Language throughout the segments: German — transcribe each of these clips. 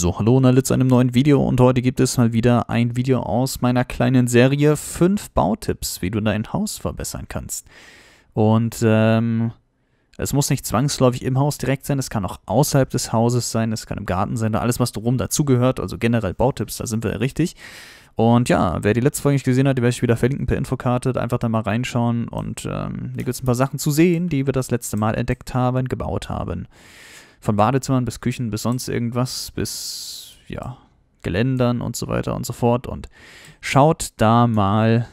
So, hallo und alle zu einem neuen Video und heute gibt es mal wieder ein Video aus meiner kleinen Serie 5 Bautipps, wie du dein Haus verbessern kannst. Und ähm, es muss nicht zwangsläufig im Haus direkt sein, es kann auch außerhalb des Hauses sein, es kann im Garten sein, alles was drum dazugehört, also generell Bautipps, da sind wir ja richtig. Und ja, wer die letzte Folge nicht gesehen hat, die werde ich wieder verlinken per Infokarte, einfach da mal reinschauen und ähm, hier gibt es ein paar Sachen zu sehen, die wir das letzte Mal entdeckt haben, gebaut haben von Badezimmern bis Küchen bis sonst irgendwas, bis ja, Geländern und so weiter und so fort. Und schaut da mal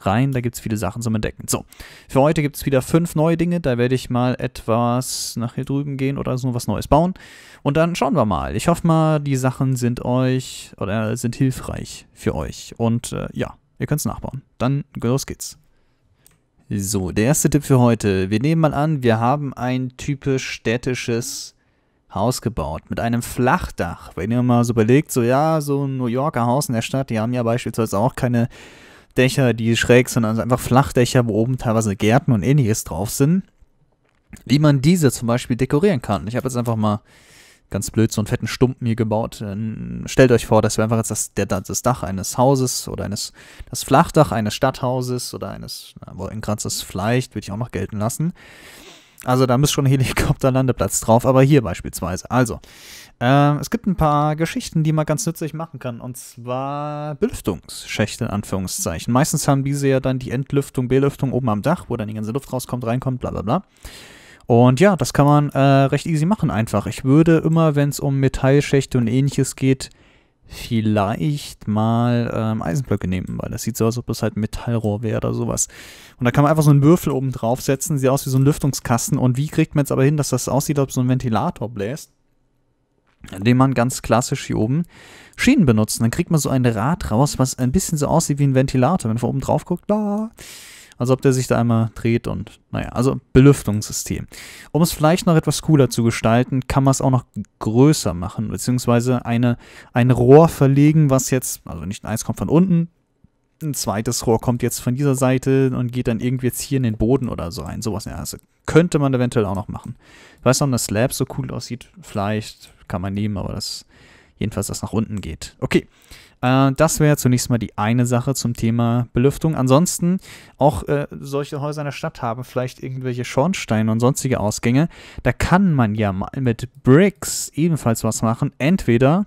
rein, da gibt es viele Sachen zum Entdecken. So, für heute gibt es wieder fünf neue Dinge, da werde ich mal etwas nach hier drüben gehen oder so was Neues bauen. Und dann schauen wir mal. Ich hoffe mal, die Sachen sind euch oder sind hilfreich für euch. Und äh, ja, ihr könnt es nachbauen. Dann los geht's. So, der erste Tipp für heute. Wir nehmen mal an, wir haben ein typisch städtisches Haus gebaut mit einem Flachdach. Wenn ihr mal so überlegt, so ja, so ein New Yorker Haus in der Stadt, die haben ja beispielsweise auch keine Dächer, die schräg sind, also einfach Flachdächer, wo oben teilweise Gärten und ähnliches drauf sind, wie man diese zum Beispiel dekorieren kann. Ich habe jetzt einfach mal ganz blöd so einen fetten Stumpen hier gebaut. Ähm, stellt euch vor, das wäre einfach jetzt das, das Dach eines Hauses oder eines, das Flachdach eines Stadthauses oder eines, na, wo in Graz ist vielleicht, würde ich auch noch gelten lassen, also da muss schon Helikopterlandeplatz drauf, aber hier beispielsweise. Also, äh, es gibt ein paar Geschichten, die man ganz nützlich machen kann. Und zwar Belüftungsschächte in Anführungszeichen. Meistens haben diese ja dann die Entlüftung, Belüftung oben am Dach, wo dann die ganze Luft rauskommt, reinkommt, bla bla bla. Und ja, das kann man äh, recht easy machen einfach. Ich würde immer, wenn es um Metallschächte und ähnliches geht, vielleicht mal ähm, Eisenblöcke nehmen, weil das sieht so aus, als ob das halt ein Metallrohr wäre oder sowas. Und da kann man einfach so einen Würfel oben drauf setzen, sieht aus wie so ein Lüftungskasten. Und wie kriegt man jetzt aber hin, dass das aussieht, als ob so ein Ventilator bläst? Indem man ganz klassisch hier oben Schienen benutzt. dann kriegt man so ein Rad raus, was ein bisschen so aussieht wie ein Ventilator. Wenn man von oben drauf guckt, da. Als ob der sich da einmal dreht und, naja, also Belüftungssystem. Um es vielleicht noch etwas cooler zu gestalten, kann man es auch noch größer machen, beziehungsweise eine, ein Rohr verlegen, was jetzt, also nicht eins kommt von unten, ein zweites Rohr kommt jetzt von dieser Seite und geht dann irgendwie jetzt hier in den Boden oder so rein. Sowas ja, also könnte man eventuell auch noch machen. Ich weiß noch, ob das Slab so cool aussieht. Vielleicht kann man nehmen, aber das jedenfalls, dass nach unten geht. Okay, äh, das wäre zunächst mal die eine Sache zum Thema Belüftung. Ansonsten auch äh, solche Häuser in der Stadt haben vielleicht irgendwelche Schornsteine und sonstige Ausgänge. Da kann man ja mit Bricks ebenfalls was machen. Entweder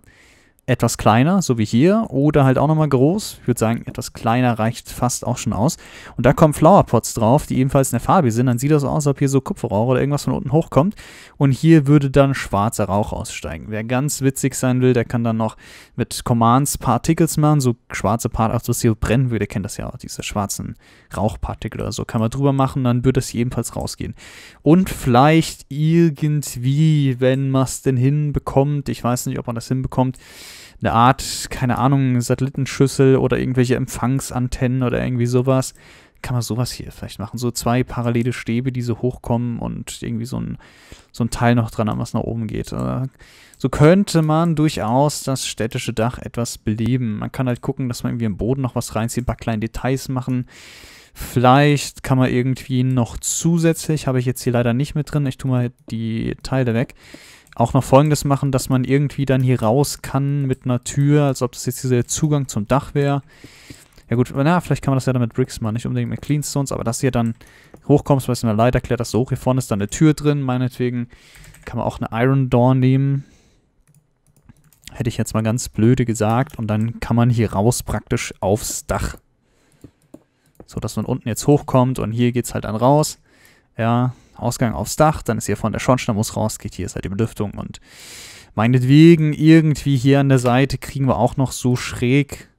etwas kleiner, so wie hier, oder halt auch nochmal groß. Ich würde sagen, etwas kleiner reicht fast auch schon aus. Und da kommen Flowerpots drauf, die ebenfalls in der Farbe sind. Dann sieht das aus, als ob hier so Kupferrauch oder irgendwas von unten hochkommt. Und hier würde dann schwarzer Rauch aussteigen. Wer ganz witzig sein will, der kann dann noch mit Commands Particles machen, so schwarze Particles, also was hier brennen würde, kennt das ja auch, diese schwarzen Rauchpartikel oder so. Kann man drüber machen, dann würde das hier ebenfalls rausgehen. Und vielleicht irgendwie, wenn man es denn hinbekommt, ich weiß nicht, ob man das hinbekommt, eine Art, keine Ahnung, Satellitenschüssel oder irgendwelche Empfangsantennen oder irgendwie sowas. Kann man sowas hier vielleicht machen? So zwei parallele Stäbe, die so hochkommen und irgendwie so ein, so ein Teil noch dran haben, was nach oben geht. Äh, so könnte man durchaus das städtische Dach etwas beleben. Man kann halt gucken, dass man irgendwie im Boden noch was reinzieht, ein paar kleine Details machen. Vielleicht kann man irgendwie noch zusätzlich, habe ich jetzt hier leider nicht mit drin, ich tue mal die Teile weg, auch noch Folgendes machen, dass man irgendwie dann hier raus kann mit einer Tür, als ob das jetzt dieser Zugang zum Dach wäre. Ja gut, na, vielleicht kann man das ja dann mit Bricks machen, nicht unbedingt mit Cleanstones, aber dass hier dann hochkommst, weil es der Leiter klärt, dass so hoch hier vorne ist dann eine Tür drin, meinetwegen kann man auch eine Iron Door nehmen. Hätte ich jetzt mal ganz blöde gesagt und dann kann man hier raus praktisch aufs Dach. So, dass man unten jetzt hochkommt und hier geht es halt dann raus. Ja, Ausgang aufs Dach, dann ist hier von der Schornstein, wo es rausgeht, hier ist halt die Belüftung und meinetwegen irgendwie hier an der Seite kriegen wir auch noch so schräg,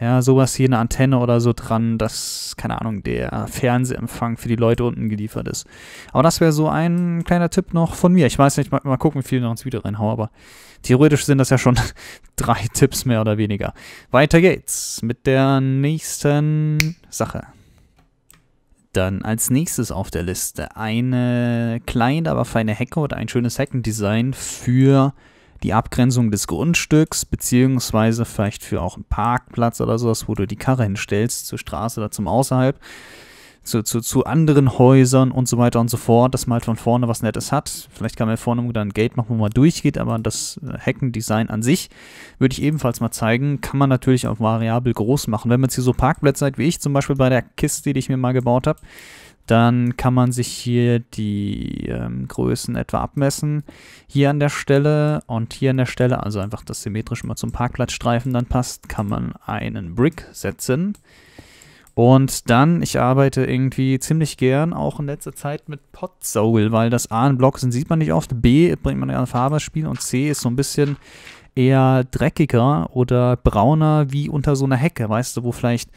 ja, sowas hier, eine Antenne oder so dran, dass, keine Ahnung, der Fernsehempfang für die Leute unten geliefert ist. Aber das wäre so ein kleiner Tipp noch von mir. Ich weiß nicht, mal, mal gucken, wie viel ich noch ins Video reinhau, aber theoretisch sind das ja schon drei Tipps mehr oder weniger. Weiter geht's mit der nächsten Sache. Dann als nächstes auf der Liste eine kleine, aber feine Hecke oder ein schönes Heckendesign für die Abgrenzung des Grundstücks, beziehungsweise vielleicht für auch einen Parkplatz oder sowas, wo du die Karre hinstellst, zur Straße oder zum Außerhalb zu, zu, zu anderen Häusern und so weiter und so fort, dass man halt von vorne was Nettes hat. Vielleicht kann man ja vorne dann ein Gate machen, wo man durchgeht, aber das Hackendesign äh, an sich würde ich ebenfalls mal zeigen. Kann man natürlich auch variabel groß machen. Wenn man jetzt hier so Parkplätze hat wie ich, zum Beispiel bei der Kiste, die ich mir mal gebaut habe, dann kann man sich hier die ähm, Größen etwa abmessen. Hier an der Stelle und hier an der Stelle, also einfach das symmetrisch mal zum Parkplatzstreifen dann passt, kann man einen Brick setzen. Und dann, ich arbeite irgendwie ziemlich gern auch in letzter Zeit mit Podsoul, weil das A in Blocksen sieht man nicht oft, B bringt man ja ein Farberspiel und C ist so ein bisschen eher dreckiger oder brauner wie unter so einer Hecke, weißt du, wo vielleicht,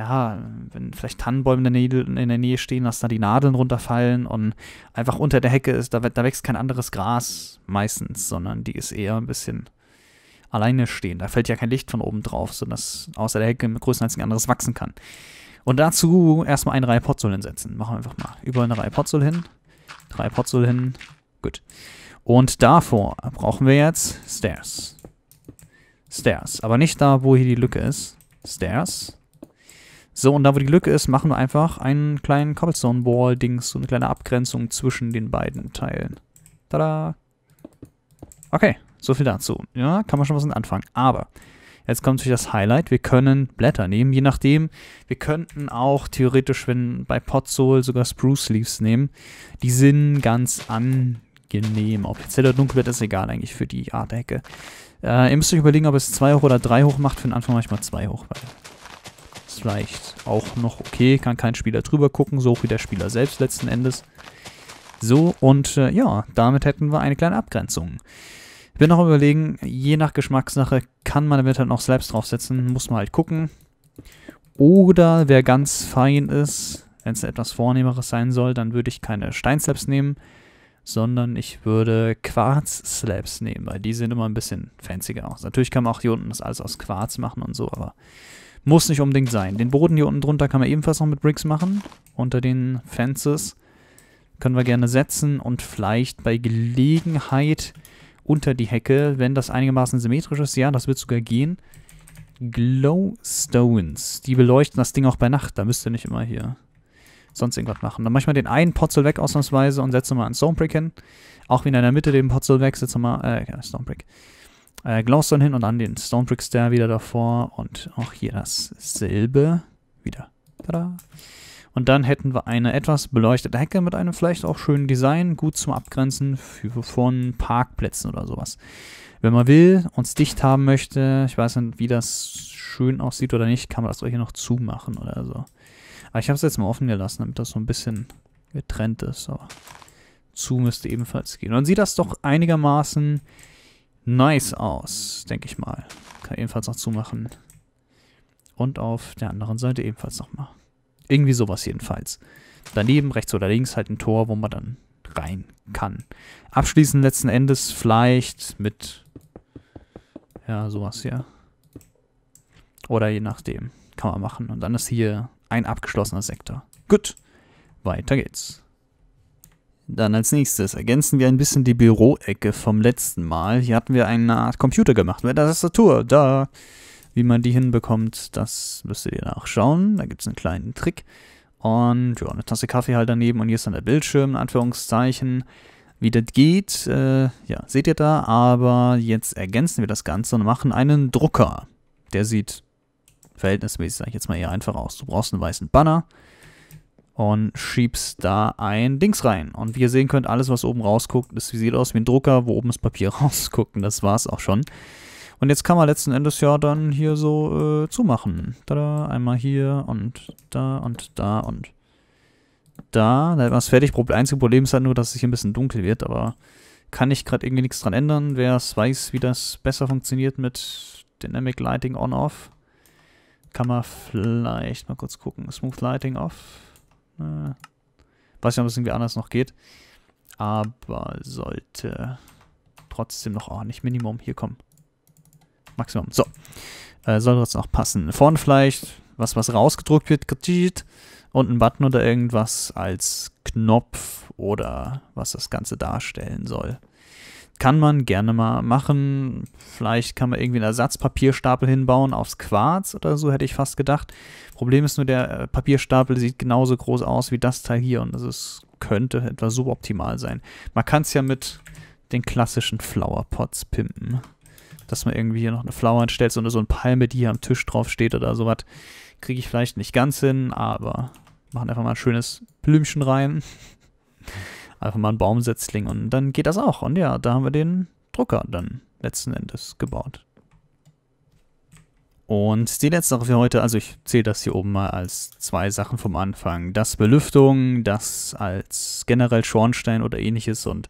ja, wenn vielleicht Tannenbäume in der Nähe, stehen, dass da die Nadeln runterfallen und einfach unter der Hecke ist, da, da wächst kein anderes Gras meistens, sondern die ist eher ein bisschen alleine stehen. Da fällt ja kein Licht von oben drauf, sodass außer der Hecke größtenteils ein anderes wachsen kann. Und dazu erstmal eine Reihe Potzol hinsetzen. Machen wir einfach mal. Überall eine Reihe Potzol hin. Drei Potzol hin. Gut. Und davor brauchen wir jetzt Stairs. Stairs. Aber nicht da, wo hier die Lücke ist. Stairs. So, und da, wo die Lücke ist, machen wir einfach einen kleinen Cobblestone-Wall-Dings, so eine kleine Abgrenzung zwischen den beiden Teilen. Tada! Okay, so viel dazu. Ja, kann man schon was anfangen. Aber Jetzt kommt natürlich das Highlight. Wir können Blätter nehmen, je nachdem. Wir könnten auch theoretisch, wenn bei Potsol sogar Spruce Leaves nehmen. Die sind ganz angenehm. Ob jetzt hell oder dunkel wird, ist egal eigentlich für die Art Hecke. Äh, ihr müsst euch überlegen, ob es 2 hoch oder 3 hoch macht. Für den Anfang manchmal 2 hoch. Weil ist vielleicht auch noch okay. Kann kein Spieler drüber gucken. So hoch wie der Spieler selbst letzten Endes. So, und äh, ja, damit hätten wir eine kleine Abgrenzung. Ich bin noch überlegen, je nach Geschmackssache kann man eventuell halt noch Slabs draufsetzen, muss man halt gucken. Oder wer ganz fein ist, wenn es etwas vornehmeres sein soll, dann würde ich keine Steinslabs nehmen, sondern ich würde Quarz-Slabs nehmen, weil die sehen immer ein bisschen fancier aus. Natürlich kann man auch hier unten das alles aus Quarz machen und so, aber muss nicht unbedingt sein. Den Boden hier unten drunter kann man ebenfalls noch mit Bricks machen, unter den Fences. Können wir gerne setzen und vielleicht bei Gelegenheit unter die Hecke, wenn das einigermaßen symmetrisch ist. Ja, das wird sogar gehen. Glowstones. Die beleuchten das Ding auch bei Nacht. Da müsst ihr nicht immer hier sonst irgendwas machen. Dann mache ich mal den einen Potzel weg ausnahmsweise und setze mal einen Stonebrick hin. Auch wieder in der Mitte den Potzel weg, setze mal, äh, Stonebrick. Äh, Glowstone hin und dann den Stonebrick Stair wieder davor und auch hier dasselbe wieder. Tada! Und dann hätten wir eine etwas beleuchtete Hecke mit einem vielleicht auch schönen Design, gut zum Abgrenzen für, von Parkplätzen oder sowas. Wenn man will, uns dicht haben möchte, ich weiß nicht, wie das schön aussieht oder nicht, kann man das hier noch zumachen oder so. Aber ich habe es jetzt mal offen gelassen, damit das so ein bisschen getrennt ist. Aber zu müsste ebenfalls gehen. Und dann sieht das doch einigermaßen nice aus, denke ich mal. Kann ebenfalls noch zumachen. Und auf der anderen Seite ebenfalls nochmal. Irgendwie sowas jedenfalls. Daneben, rechts oder links, halt ein Tor, wo man dann rein kann. Abschließend letzten Endes vielleicht mit ja, sowas hier. Oder je nachdem. Kann man machen. Und dann ist hier ein abgeschlossener Sektor. Gut, weiter geht's. Dann als nächstes ergänzen wir ein bisschen die Büroecke vom letzten Mal. Hier hatten wir eine Art Computer gemacht mit der Tastatur. Da wie man die hinbekommt, das müsst ihr nachschauen. Da gibt es einen kleinen Trick. Und ja, eine Tasse Kaffee halt daneben und hier ist dann der Bildschirm, in Anführungszeichen. Wie das geht, äh, ja, seht ihr da. Aber jetzt ergänzen wir das Ganze und machen einen Drucker. Der sieht verhältnismäßig, sag ich jetzt mal, eher einfach aus. Du brauchst einen weißen Banner und schiebst da ein Dings rein. Und wie ihr sehen könnt, alles, was oben rausguckt, das sieht aus wie ein Drucker, wo oben das Papier rausguckt. Und das war's auch schon. Und jetzt kann man letzten Endes ja dann hier so äh, zumachen. Tada, einmal hier und da und da und da. Da hat man es fertig. Einzige Problem ist halt nur, dass es hier ein bisschen dunkel wird, aber kann ich gerade irgendwie nichts dran ändern. Wer es weiß, wie das besser funktioniert mit Dynamic Lighting On-Off, kann man vielleicht mal kurz gucken. Smooth Lighting Off. Äh, weiß nicht, ob es irgendwie anders noch geht. Aber sollte trotzdem noch... Oh, nicht Minimum. Hier, kommen. Maximum. So. Äh, soll das noch passen. Vorne vielleicht was, was rausgedruckt wird, und ein Button oder irgendwas als Knopf oder was das Ganze darstellen soll. Kann man gerne mal machen. Vielleicht kann man irgendwie einen Ersatzpapierstapel hinbauen aufs Quarz oder so, hätte ich fast gedacht. Problem ist nur, der äh, Papierstapel sieht genauso groß aus wie das Teil hier und das ist, könnte etwa suboptimal sein. Man kann es ja mit den klassischen Flowerpots pimpen dass man irgendwie hier noch eine Flower anstellt, so eine, so eine Palme, die hier am Tisch drauf steht oder sowas. Kriege ich vielleicht nicht ganz hin, aber machen einfach mal ein schönes Blümchen rein. einfach mal einen Baumsetzling und dann geht das auch. Und ja, da haben wir den Drucker dann letzten Endes gebaut. Und die letzte Sache für heute, also ich zähle das hier oben mal als zwei Sachen vom Anfang. Das Belüftung, das als generell Schornstein oder ähnliches und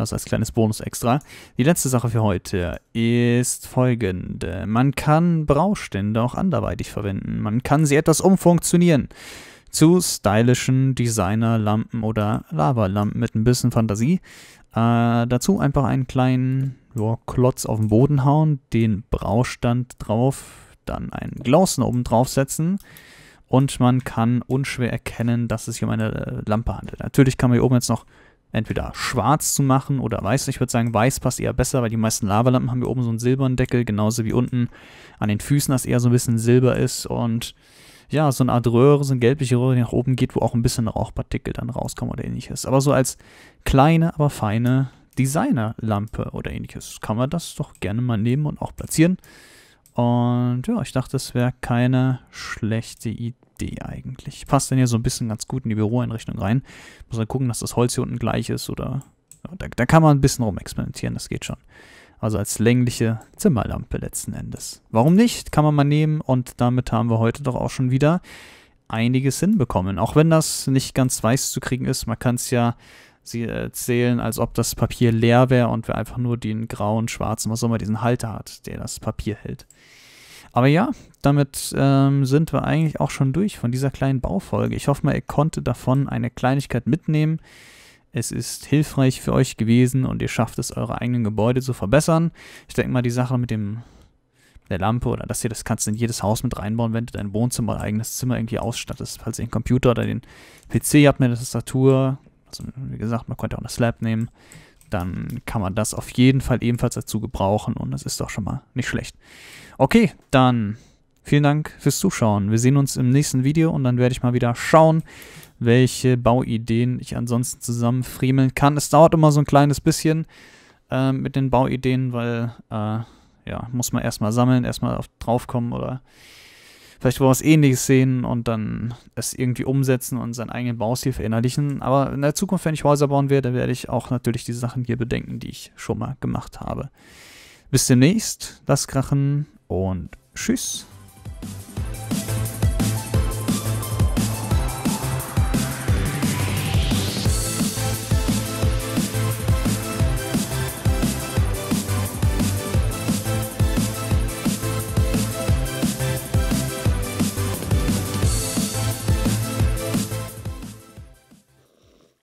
das als kleines Bonus extra. Die letzte Sache für heute ist folgende. Man kann Braustände auch anderweitig verwenden. Man kann sie etwas umfunktionieren zu stylischen Designerlampen oder Lavalampen mit ein bisschen Fantasie. Äh, dazu einfach einen kleinen ja, Klotz auf den Boden hauen, den Braustand drauf, dann einen Glauzen oben drauf setzen. und man kann unschwer erkennen, dass es sich um eine äh, Lampe handelt. Natürlich kann man hier oben jetzt noch entweder schwarz zu machen oder weiß. Ich würde sagen, weiß passt eher besser, weil die meisten Lavalampen haben hier oben so einen silbernen Deckel, genauso wie unten an den Füßen, dass eher so ein bisschen silber ist und ja, so eine Art Röhre, so eine gelbliche Röhre, die nach oben geht, wo auch ein bisschen Rauchpartikel dann rauskommen oder ähnliches. Aber so als kleine, aber feine Designerlampe oder ähnliches kann man das doch gerne mal nehmen und auch platzieren. Und ja, ich dachte, das wäre keine schlechte Idee. Idee eigentlich. Passt dann ja so ein bisschen ganz gut in die Büroeinrichtung rein. Muss dann gucken, dass das Holz hier unten gleich ist oder... da, da kann man ein bisschen rumexperimentieren, das geht schon. Also als längliche Zimmerlampe letzten Endes. Warum nicht? Kann man mal nehmen und damit haben wir heute doch auch schon wieder einiges hinbekommen. Auch wenn das nicht ganz weiß zu kriegen ist, man kann es ja sie erzählen, als ob das Papier leer wäre und wir einfach nur den grauen, schwarzen, was auch immer, diesen Halter hat, der das Papier hält. Aber ja, damit ähm, sind wir eigentlich auch schon durch von dieser kleinen Baufolge. Ich hoffe mal, ihr konntet davon eine Kleinigkeit mitnehmen. Es ist hilfreich für euch gewesen und ihr schafft es, eure eigenen Gebäude zu verbessern. Ich denke mal, die Sache mit dem der Lampe oder dass ihr das kannst in jedes Haus mit reinbauen, wenn du dein Wohnzimmer, dein eigenes Zimmer irgendwie ausstattest. Falls ihr einen Computer oder den PC habt eine Tastatur, also wie gesagt, man könnte auch eine Slab nehmen, dann kann man das auf jeden Fall ebenfalls dazu gebrauchen und das ist doch schon mal nicht schlecht. Okay, dann vielen Dank fürs Zuschauen. Wir sehen uns im nächsten Video und dann werde ich mal wieder schauen, welche Bauideen ich ansonsten zusammenfriemeln kann. Es dauert immer so ein kleines bisschen äh, mit den Bauideen, weil äh, ja, muss man erstmal sammeln, erstmal draufkommen oder Vielleicht wollen wir was ähnliches sehen und dann es irgendwie umsetzen und seinen eigenen Baustil verinnerlichen. Aber in der Zukunft, wenn ich Häuser bauen werde, werde ich auch natürlich die Sachen hier bedenken, die ich schon mal gemacht habe. Bis demnächst, lasst krachen und tschüss.